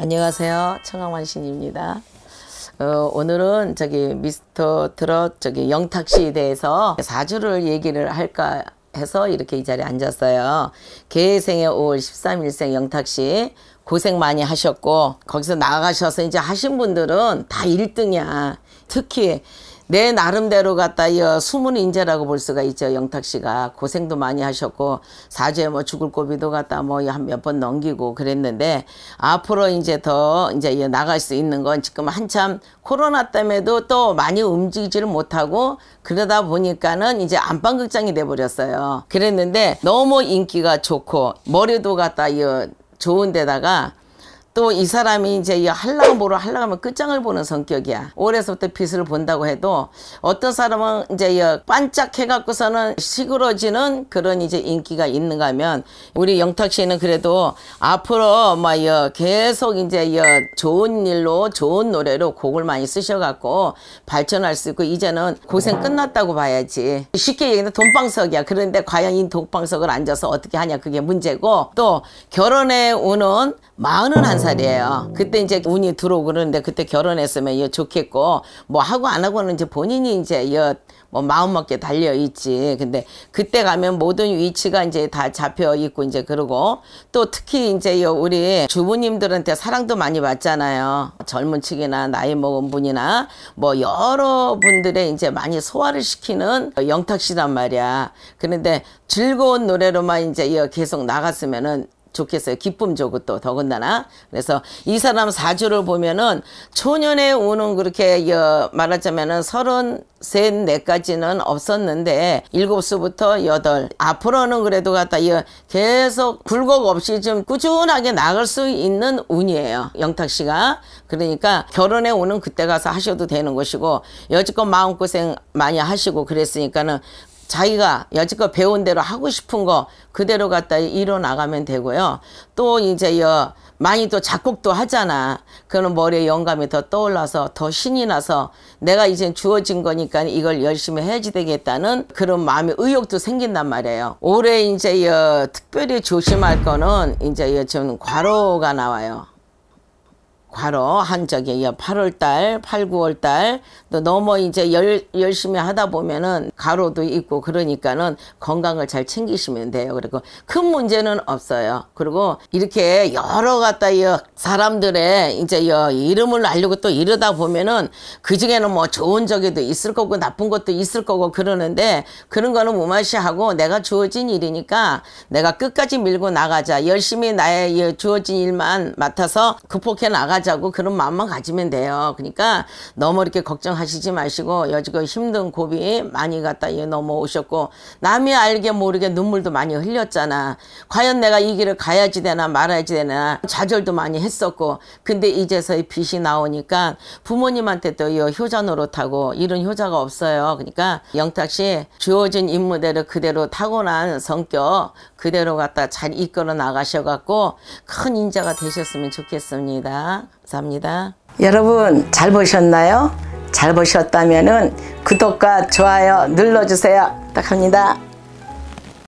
안녕하세요. 청학만신입니다. 어, 오늘은 저기 미스터 트롯 저기 영탁시에 대해서 사주를 얘기를 할까 해서 이렇게 이 자리에 앉았어요. 개생의 5월 13일생 영탁시 고생 많이 하셨고 거기서 나가셔서 이제 하신 분들은 다 1등이야. 특히 내 나름대로 갖다 이 어, 숨은 인재라고 볼 수가 있죠. 영탁 씨가 고생도 많이 하셨고 사주에 뭐 죽을 고비도 갖다 뭐 한 몇 번 넘기고 그랬는데 앞으로 이제 더 이제 나갈 수 있는 건 지금 한참 코로나 때문에도 또 많이 움직이지를 못하고 그러다 보니까는 이제 안방극장이 돼 버렸어요. 그랬는데 너무 인기가 좋고 머리도 갖다 이 어, 좋은 데다가 또이 사람이 이제 할라고 뭐로 할랑 하면 끝장을 보는 성격이야. 올해서부터 빛을 본다고 해도 어떤 사람은 이제 반짝해갖고서는 시그러지는 그런 이제 인기가 있는가 하면 우리 영탁 씨는 그래도 앞으로 막 계속 이제 좋은 일로 좋은 노래로 곡을 많이 쓰셔갖고 발전할 수 있고 이제는 고생 끝났다고 봐야지. 쉽게 얘기하면 돈방석이야. 그런데 과연 이 돈방석을 앉아서 어떻게 하냐 그게 문제고 또 결혼에 오는 마흔한 살이에요. 그때 이제 운이 들어오고 그러는데 그때 결혼했으면 이거 좋겠고 뭐 하고 안 하고는 이제 본인이 이제 이뭐 마음먹게 달려 있지. 근데 그때 가면 모든 위치가 이제 다 잡혀 있고 이제 그러고 또 특히 이제 우리 주부님들한테 사랑도 많이 받잖아요. 젊은 층이나 나이 먹은 분이나 뭐 여러분들의 이제 많이 소화를 시키는 영탁 씨단 말이야. 그런데 즐거운 노래로만 이제 계속 나갔으면은 좋겠어요. 기쁨 조고 또 더군다나. 그래서 이 사람 사주를 보면은 초년에 오는 그렇게 어, 말하자면은 서른 셋, 넷까지는 없었는데 일곱 수부터 여덟 앞으로는 그래도 갖다 계속 굴곡 없이 좀 꾸준하게 나갈 수 있는 운이에요. 영탁 씨가. 그러니까 결혼에 오는 그때 가서 하셔도 되는 것이고 여지껏 마음고생 많이 하시고 그랬으니까는 자기가 여지껏 배운 대로 하고 싶은 거 그대로 갖다 이뤄나가면 되고요. 또 이제 여 많이 또 작곡도 하잖아. 그런 머리에 영감이 더 떠올라서 더 신이 나서 내가 이제 주어진 거니까 이걸 열심히 해야지 되겠다는 그런 마음의 의욕도 생긴단 말이에요. 올해 이제 여 특별히 조심할 거는 이제 여좀 과로가 나와요. 과로 한적에 이어 8월달, 8, 9월달 또 너무 이제 열, 열심히 하다 보면은 가로도 있고 그러니까는 건강을 잘 챙기시면 돼요. 그리고 큰 문제는 없어요. 그리고 이렇게 여러 갖다 이 사람들의 이제 여 이름을 알려고 또 이러다 보면은 그 중에는 뭐 좋은 적에도 있을 거고 나쁜 것도 있을 거고 그러는데 그런 거는 무마시하고 내가 주어진 일이니까 내가 끝까지 밀고 나가자 열심히 나의 주어진 일만 맡아서 극복해 나가 나가자고 그런 마음만 가지면 돼요. 그러니까 너무 이렇게 걱정하시지 마시고 여지껏 힘든 고비 많이 갔다 넘어오셨고 남이 알게 모르게 눈물도 많이 흘렸잖아. 과연 내가 이 길을 가야지 되나 말아야지 되나 좌절도 많이 했었고 근데 이제서야 빛이 나오니까 부모님한테 또 효자 노릇하고 이런 효자가 없어요. 그러니까 영탁 씨 주어진 임무대로 그대로 타고난 성격 그대로 갖다 잘 이끌어 나가셔갖고 큰 인자가 되셨으면 좋겠습니다. 감사합니다. 여러분 잘 보셨나요? 잘 보셨다면 구독과 좋아요 눌러주세요. 부탁합니다.